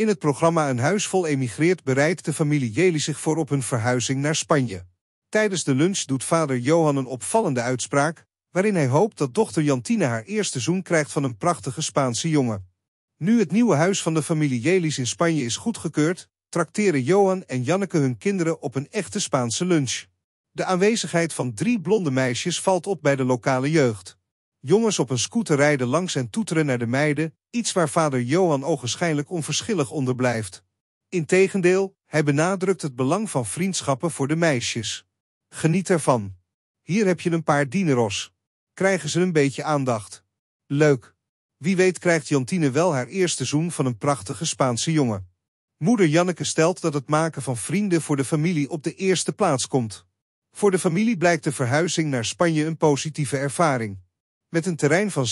In het programma Een huis vol emigreert bereidt de familie Jelis zich voor op hun verhuizing naar Spanje. Tijdens de lunch doet vader Johan een opvallende uitspraak, waarin hij hoopt dat dochter Jantine haar eerste zoen krijgt van een prachtige Spaanse jongen. Nu het nieuwe huis van de familie Jelis in Spanje is goedgekeurd, trakteren Johan en Janneke hun kinderen op een echte Spaanse lunch. De aanwezigheid van drie blonde meisjes valt op bij de lokale jeugd. Jongens op een scooter rijden langs en toeteren naar de meiden, iets waar vader Johan ogenschijnlijk onverschillig onder blijft. Integendeel, hij benadrukt het belang van vriendschappen voor de meisjes. Geniet ervan. Hier heb je een paar dineros. Krijgen ze een beetje aandacht. Leuk. Wie weet krijgt Jantine wel haar eerste zoen van een prachtige Spaanse jongen. Moeder Janneke stelt dat het maken van vrienden voor de familie op de eerste plaats komt. Voor de familie blijkt de verhuizing naar Spanje een positieve ervaring. Met een terrein van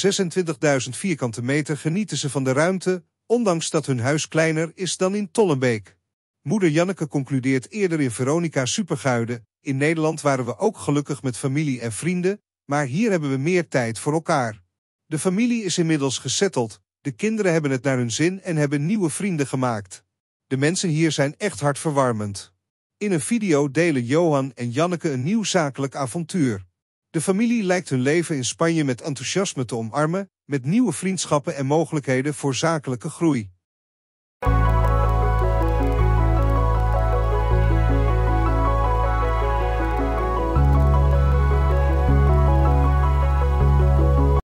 26.000 vierkante meter genieten ze van de ruimte, ondanks dat hun huis kleiner is dan in Tollenbeek. Moeder Janneke concludeert eerder in Veronica Superguide, In Nederland waren we ook gelukkig met familie en vrienden, maar hier hebben we meer tijd voor elkaar. De familie is inmiddels gezetteld, de kinderen hebben het naar hun zin en hebben nieuwe vrienden gemaakt. De mensen hier zijn echt hartverwarmend. In een video delen Johan en Janneke een nieuw zakelijk avontuur. De familie lijkt hun leven in Spanje met enthousiasme te omarmen, met nieuwe vriendschappen en mogelijkheden voor zakelijke groei.